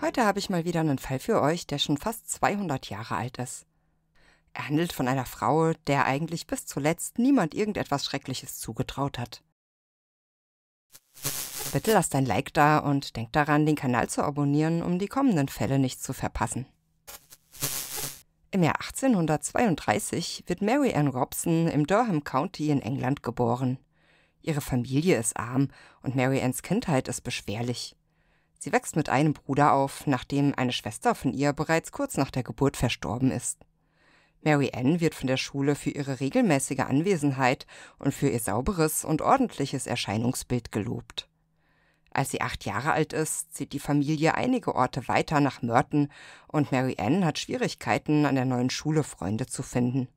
Heute habe ich mal wieder einen Fall für euch, der schon fast 200 Jahre alt ist. Er handelt von einer Frau, der eigentlich bis zuletzt niemand irgendetwas Schreckliches zugetraut hat. Bitte lasst ein Like da und denkt daran, den Kanal zu abonnieren, um die kommenden Fälle nicht zu verpassen. Im Jahr 1832 wird Mary Ann Robson im Durham County in England geboren. Ihre Familie ist arm und Mary Anns Kindheit ist beschwerlich. Sie wächst mit einem Bruder auf, nachdem eine Schwester von ihr bereits kurz nach der Geburt verstorben ist. Mary Ann wird von der Schule für ihre regelmäßige Anwesenheit und für ihr sauberes und ordentliches Erscheinungsbild gelobt. Als sie acht Jahre alt ist, zieht die Familie einige Orte weiter nach Merton und Mary Ann hat Schwierigkeiten, an der neuen Schule Freunde zu finden.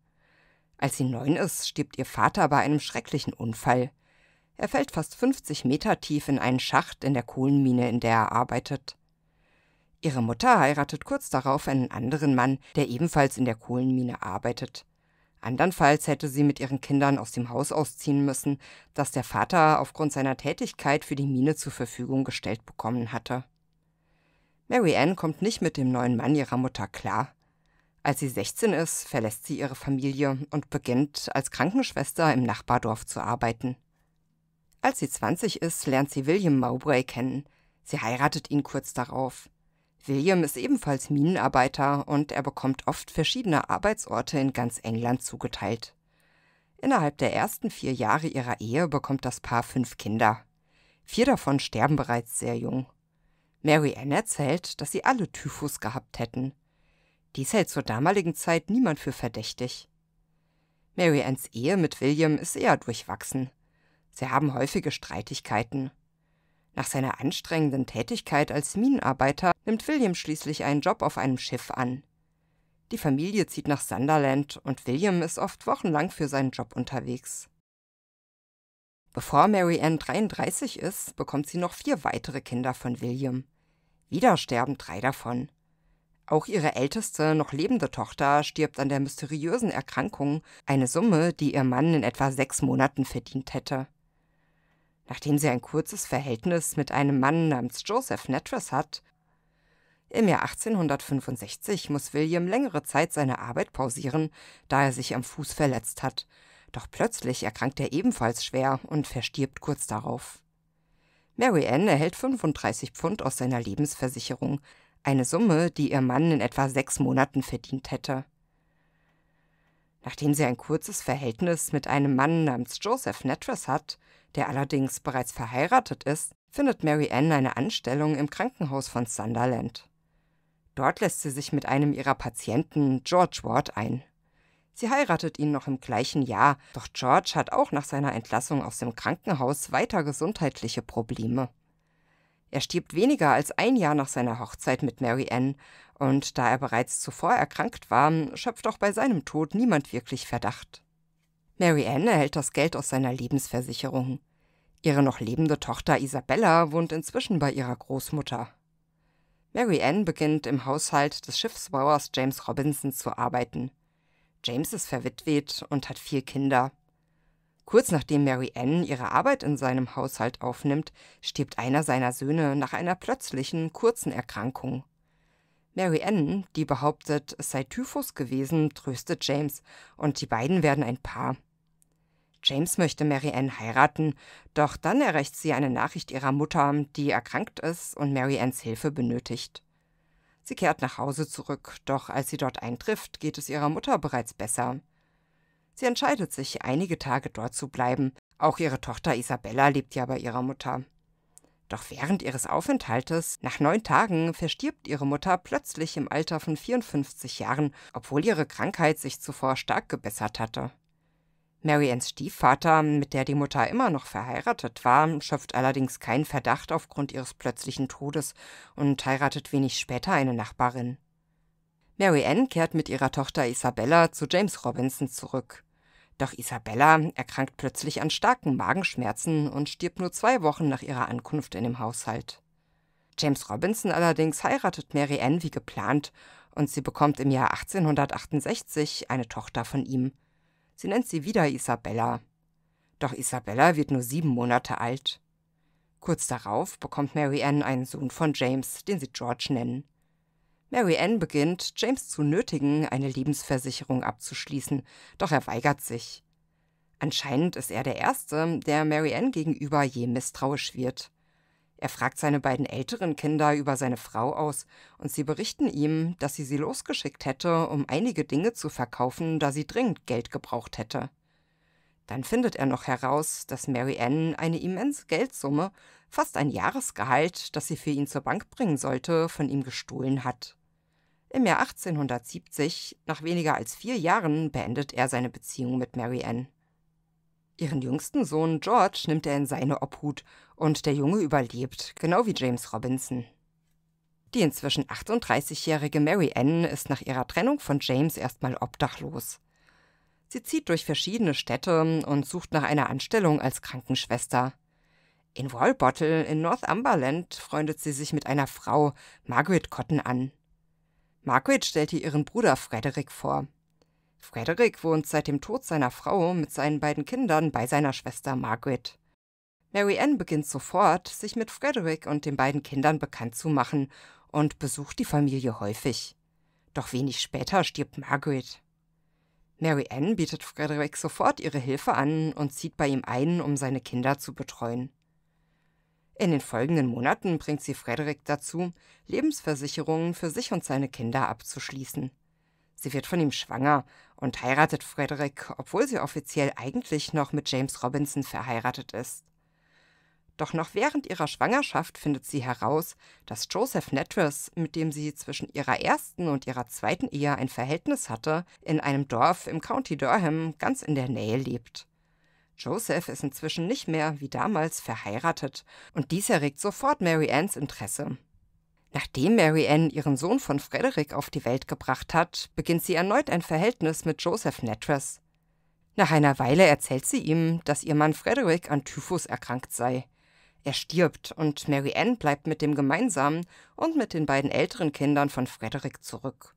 Als sie neun ist, stirbt ihr Vater bei einem schrecklichen Unfall. Er fällt fast 50 Meter tief in einen Schacht in der Kohlenmine, in der er arbeitet. Ihre Mutter heiratet kurz darauf einen anderen Mann, der ebenfalls in der Kohlenmine arbeitet. Andernfalls hätte sie mit ihren Kindern aus dem Haus ausziehen müssen, das der Vater aufgrund seiner Tätigkeit für die Mine zur Verfügung gestellt bekommen hatte. Mary Ann kommt nicht mit dem neuen Mann ihrer Mutter klar. Als sie 16 ist, verlässt sie ihre Familie und beginnt als Krankenschwester im Nachbardorf zu arbeiten. Als sie 20 ist, lernt sie William Mowbray kennen. Sie heiratet ihn kurz darauf. William ist ebenfalls Minenarbeiter und er bekommt oft verschiedene Arbeitsorte in ganz England zugeteilt. Innerhalb der ersten vier Jahre ihrer Ehe bekommt das Paar fünf Kinder. Vier davon sterben bereits sehr jung. Mary Ann erzählt, dass sie alle Typhus gehabt hätten. Dies hält zur damaligen Zeit niemand für verdächtig. Mary Anns Ehe mit William ist eher durchwachsen. Sie haben häufige Streitigkeiten. Nach seiner anstrengenden Tätigkeit als Minenarbeiter nimmt William schließlich einen Job auf einem Schiff an. Die Familie zieht nach Sunderland und William ist oft wochenlang für seinen Job unterwegs. Bevor Mary Ann 33 ist, bekommt sie noch vier weitere Kinder von William. Wieder sterben drei davon. Auch ihre älteste, noch lebende Tochter stirbt an der mysteriösen Erkrankung, eine Summe, die ihr Mann in etwa sechs Monaten verdient hätte nachdem sie ein kurzes Verhältnis mit einem Mann namens Joseph Natras hat. Im Jahr 1865 muss William längere Zeit seine Arbeit pausieren, da er sich am Fuß verletzt hat. Doch plötzlich erkrankt er ebenfalls schwer und verstirbt kurz darauf. Mary Ann erhält 35 Pfund aus seiner Lebensversicherung, eine Summe, die ihr Mann in etwa sechs Monaten verdient hätte. Nachdem sie ein kurzes Verhältnis mit einem Mann namens Joseph Natras hat, der allerdings bereits verheiratet ist, findet Mary Ann eine Anstellung im Krankenhaus von Sunderland. Dort lässt sie sich mit einem ihrer Patienten, George Ward, ein. Sie heiratet ihn noch im gleichen Jahr, doch George hat auch nach seiner Entlassung aus dem Krankenhaus weiter gesundheitliche Probleme. Er stirbt weniger als ein Jahr nach seiner Hochzeit mit Mary Ann, und da er bereits zuvor erkrankt war, schöpft auch bei seinem Tod niemand wirklich Verdacht. Mary Ann erhält das Geld aus seiner Lebensversicherung. Ihre noch lebende Tochter Isabella wohnt inzwischen bei ihrer Großmutter. Mary Ann beginnt im Haushalt des Schiffsbauers James Robinson zu arbeiten. James ist verwitwet und hat vier Kinder. Kurz nachdem Mary Ann ihre Arbeit in seinem Haushalt aufnimmt, stirbt einer seiner Söhne nach einer plötzlichen, kurzen Erkrankung. Mary Ann, die behauptet, es sei Typhus gewesen, tröstet James und die beiden werden ein Paar. James möchte Mary Ann heiraten, doch dann erreicht sie eine Nachricht ihrer Mutter, die erkrankt ist und Mary Anns Hilfe benötigt. Sie kehrt nach Hause zurück, doch als sie dort eintrifft, geht es ihrer Mutter bereits besser. Sie entscheidet sich, einige Tage dort zu bleiben, auch ihre Tochter Isabella lebt ja bei ihrer Mutter. Doch während ihres Aufenthaltes, nach neun Tagen, verstirbt ihre Mutter plötzlich im Alter von 54 Jahren, obwohl ihre Krankheit sich zuvor stark gebessert hatte. Mary Anns Stiefvater, mit der die Mutter immer noch verheiratet war, schöpft allerdings keinen Verdacht aufgrund ihres plötzlichen Todes und heiratet wenig später eine Nachbarin. Mary Ann kehrt mit ihrer Tochter Isabella zu James Robinson zurück. Doch Isabella erkrankt plötzlich an starken Magenschmerzen und stirbt nur zwei Wochen nach ihrer Ankunft in dem Haushalt. James Robinson allerdings heiratet Mary Ann wie geplant und sie bekommt im Jahr 1868 eine Tochter von ihm, Sie nennt sie wieder Isabella. Doch Isabella wird nur sieben Monate alt. Kurz darauf bekommt Mary Ann einen Sohn von James, den sie George nennen. Mary Ann beginnt, James zu nötigen, eine Lebensversicherung abzuschließen, doch er weigert sich. Anscheinend ist er der Erste, der Mary Ann gegenüber je misstrauisch wird. Er fragt seine beiden älteren Kinder über seine Frau aus und sie berichten ihm, dass sie sie losgeschickt hätte, um einige Dinge zu verkaufen, da sie dringend Geld gebraucht hätte. Dann findet er noch heraus, dass Mary Ann eine immense Geldsumme, fast ein Jahresgehalt, das sie für ihn zur Bank bringen sollte, von ihm gestohlen hat. Im Jahr 1870, nach weniger als vier Jahren, beendet er seine Beziehung mit Mary Ann. Ihren jüngsten Sohn George nimmt er in seine Obhut und der Junge überlebt, genau wie James Robinson. Die inzwischen 38-jährige Mary Ann ist nach ihrer Trennung von James erstmal obdachlos. Sie zieht durch verschiedene Städte und sucht nach einer Anstellung als Krankenschwester. In Wallbottle in Northumberland freundet sie sich mit einer Frau, Margaret Cotton, an. Margaret stellt ihr ihren Bruder Frederick vor. Frederick wohnt seit dem Tod seiner Frau mit seinen beiden Kindern bei seiner Schwester Margaret. Mary Ann beginnt sofort, sich mit Frederick und den beiden Kindern bekannt zu machen und besucht die Familie häufig. Doch wenig später stirbt Margaret. Mary Ann bietet Frederick sofort ihre Hilfe an und zieht bei ihm ein, um seine Kinder zu betreuen. In den folgenden Monaten bringt sie Frederick dazu, Lebensversicherungen für sich und seine Kinder abzuschließen. Sie wird von ihm schwanger und heiratet Frederick, obwohl sie offiziell eigentlich noch mit James Robinson verheiratet ist. Doch noch während ihrer Schwangerschaft findet sie heraus, dass Joseph Netters, mit dem sie zwischen ihrer ersten und ihrer zweiten Ehe ein Verhältnis hatte, in einem Dorf im County Durham ganz in der Nähe lebt. Joseph ist inzwischen nicht mehr wie damals verheiratet und dies erregt sofort Mary Anns Interesse. Nachdem Mary Ann ihren Sohn von Frederick auf die Welt gebracht hat, beginnt sie erneut ein Verhältnis mit Joseph Natras. Nach einer Weile erzählt sie ihm, dass ihr Mann Frederick an Typhus erkrankt sei. Er stirbt und Mary Ann bleibt mit dem gemeinsamen und mit den beiden älteren Kindern von Frederick zurück.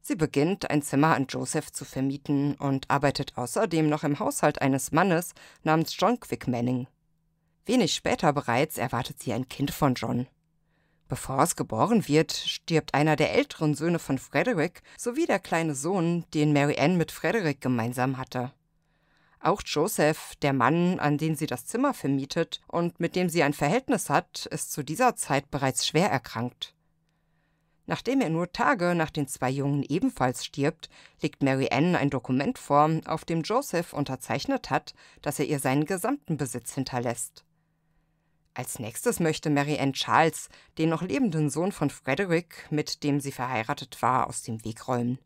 Sie beginnt, ein Zimmer an Joseph zu vermieten und arbeitet außerdem noch im Haushalt eines Mannes namens John Quick Manning. Wenig später bereits erwartet sie ein Kind von John. Bevor es geboren wird, stirbt einer der älteren Söhne von Frederick sowie der kleine Sohn, den Mary Ann mit Frederick gemeinsam hatte. Auch Joseph, der Mann, an den sie das Zimmer vermietet und mit dem sie ein Verhältnis hat, ist zu dieser Zeit bereits schwer erkrankt. Nachdem er nur Tage nach den zwei Jungen ebenfalls stirbt, legt Mary Ann ein Dokument vor, auf dem Joseph unterzeichnet hat, dass er ihr seinen gesamten Besitz hinterlässt. Als nächstes möchte Mary Ann Charles den noch lebenden Sohn von Frederick, mit dem sie verheiratet war, aus dem Weg räumen.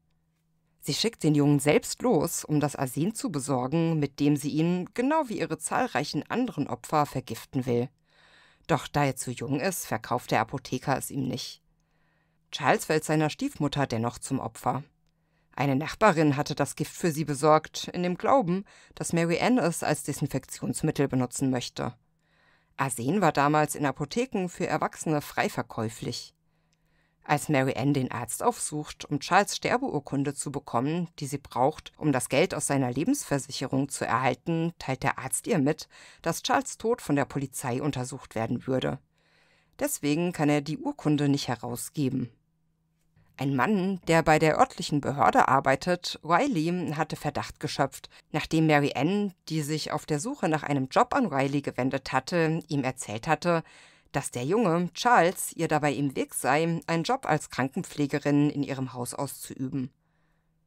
Sie schickt den Jungen selbst los, um das Arsen zu besorgen, mit dem sie ihn, genau wie ihre zahlreichen anderen Opfer, vergiften will. Doch da er zu jung ist, verkauft der Apotheker es ihm nicht. Charles fällt seiner Stiefmutter dennoch zum Opfer. Eine Nachbarin hatte das Gift für sie besorgt, in dem Glauben, dass Mary Ann es als Desinfektionsmittel benutzen möchte. Arsen war damals in Apotheken für Erwachsene frei verkäuflich. Als Mary Ann den Arzt aufsucht, um Charles Sterbeurkunde zu bekommen, die sie braucht, um das Geld aus seiner Lebensversicherung zu erhalten, teilt der Arzt ihr mit, dass Charles Tod von der Polizei untersucht werden würde. Deswegen kann er die Urkunde nicht herausgeben. Ein Mann, der bei der örtlichen Behörde arbeitet, Riley, hatte Verdacht geschöpft, nachdem Mary Ann, die sich auf der Suche nach einem Job an Riley gewendet hatte, ihm erzählt hatte, dass der Junge, Charles, ihr dabei im Weg sei, einen Job als Krankenpflegerin in ihrem Haus auszuüben.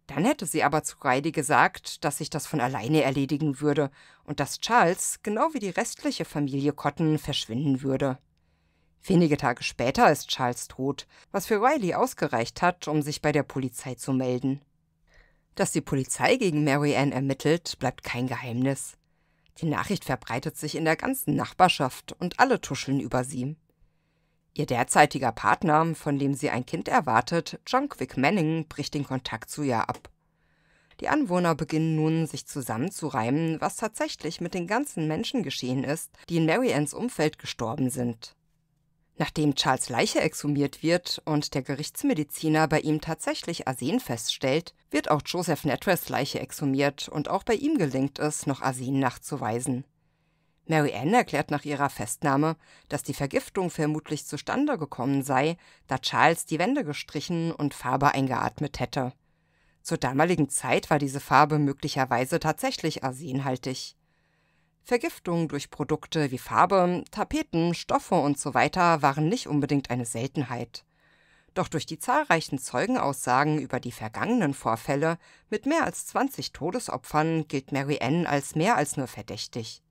Dann hätte sie aber zu Riley gesagt, dass sich das von alleine erledigen würde und dass Charles, genau wie die restliche Familie Cotton, verschwinden würde. Wenige Tage später ist Charles tot, was für Riley ausgereicht hat, um sich bei der Polizei zu melden. Dass die Polizei gegen Mary Ann ermittelt, bleibt kein Geheimnis. Die Nachricht verbreitet sich in der ganzen Nachbarschaft und alle tuscheln über sie. Ihr derzeitiger Partner, von dem sie ein Kind erwartet, John Quick Manning, bricht den Kontakt zu ihr ab. Die Anwohner beginnen nun, sich zusammenzureimen, was tatsächlich mit den ganzen Menschen geschehen ist, die in Mary Anns Umfeld gestorben sind. Nachdem Charles Leiche exhumiert wird und der Gerichtsmediziner bei ihm tatsächlich Arsen feststellt, wird auch Joseph Netres Leiche exhumiert und auch bei ihm gelingt es, noch Arsen nachzuweisen. Mary Ann erklärt nach ihrer Festnahme, dass die Vergiftung vermutlich zustande gekommen sei, da Charles die Wände gestrichen und Farbe eingeatmet hätte. Zur damaligen Zeit war diese Farbe möglicherweise tatsächlich arsenhaltig. Vergiftungen durch Produkte wie Farbe, Tapeten, Stoffe usw. So waren nicht unbedingt eine Seltenheit. Doch durch die zahlreichen Zeugenaussagen über die vergangenen Vorfälle mit mehr als 20 Todesopfern gilt Mary Ann als mehr als nur verdächtig.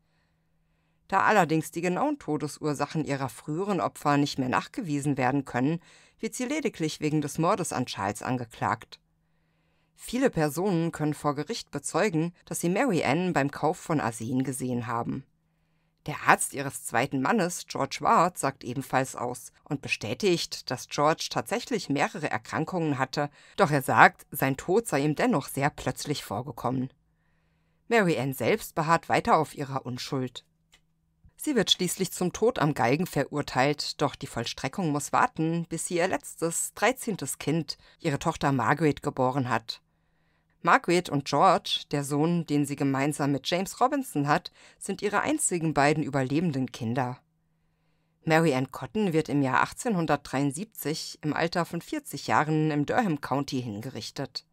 Da allerdings die genauen Todesursachen ihrer früheren Opfer nicht mehr nachgewiesen werden können, wird sie lediglich wegen des Mordes an Charles angeklagt. Viele Personen können vor Gericht bezeugen, dass sie Mary Ann beim Kauf von Arsen gesehen haben. Der Arzt ihres zweiten Mannes, George Ward, sagt ebenfalls aus und bestätigt, dass George tatsächlich mehrere Erkrankungen hatte, doch er sagt, sein Tod sei ihm dennoch sehr plötzlich vorgekommen. Mary Ann selbst beharrt weiter auf ihrer Unschuld. Sie wird schließlich zum Tod am Galgen verurteilt, doch die Vollstreckung muss warten, bis sie ihr letztes, dreizehntes Kind, ihre Tochter Margaret, geboren hat. Margaret und George, der Sohn, den sie gemeinsam mit James Robinson hat, sind ihre einzigen beiden überlebenden Kinder. Mary Ann Cotton wird im Jahr 1873 im Alter von 40 Jahren im Durham County hingerichtet.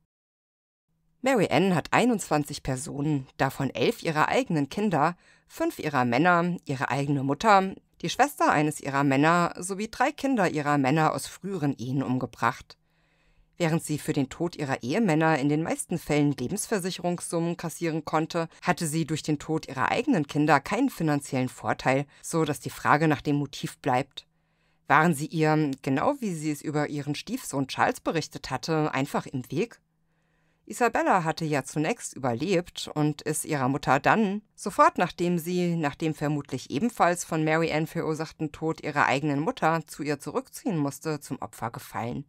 Mary Ann hat 21 Personen, davon elf ihrer eigenen Kinder, fünf ihrer Männer, ihre eigene Mutter, die Schwester eines ihrer Männer sowie drei Kinder ihrer Männer aus früheren Ehen umgebracht. Während sie für den Tod ihrer Ehemänner in den meisten Fällen Lebensversicherungssummen kassieren konnte, hatte sie durch den Tod ihrer eigenen Kinder keinen finanziellen Vorteil, so dass die Frage nach dem Motiv bleibt. Waren sie ihr, genau wie sie es über ihren Stiefsohn Charles berichtet hatte, einfach im Weg? Isabella hatte ja zunächst überlebt und ist ihrer Mutter dann, sofort nachdem sie, nach dem vermutlich ebenfalls von Mary Ann verursachten Tod ihrer eigenen Mutter, zu ihr zurückziehen musste, zum Opfer gefallen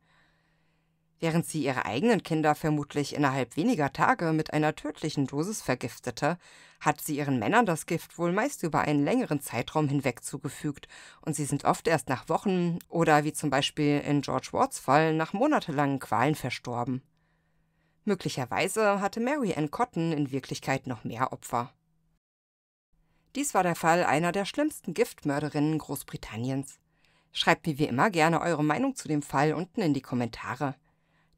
während sie ihre eigenen Kinder vermutlich innerhalb weniger Tage mit einer tödlichen Dosis vergiftete, hat sie ihren Männern das Gift wohl meist über einen längeren Zeitraum hinweg zugefügt und sie sind oft erst nach Wochen oder wie zum Beispiel in George Wards Fall nach monatelangen Qualen verstorben. Möglicherweise hatte Mary Ann Cotton in Wirklichkeit noch mehr Opfer. Dies war der Fall einer der schlimmsten Giftmörderinnen Großbritanniens. Schreibt mir wie immer gerne eure Meinung zu dem Fall unten in die Kommentare.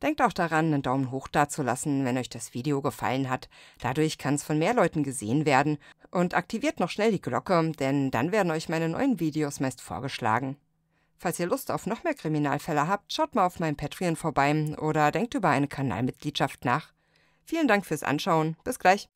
Denkt auch daran, einen Daumen hoch dazulassen, wenn euch das Video gefallen hat. Dadurch kann es von mehr Leuten gesehen werden. Und aktiviert noch schnell die Glocke, denn dann werden euch meine neuen Videos meist vorgeschlagen. Falls ihr Lust auf noch mehr Kriminalfälle habt, schaut mal auf meinem Patreon vorbei oder denkt über eine Kanalmitgliedschaft nach. Vielen Dank fürs Anschauen. Bis gleich.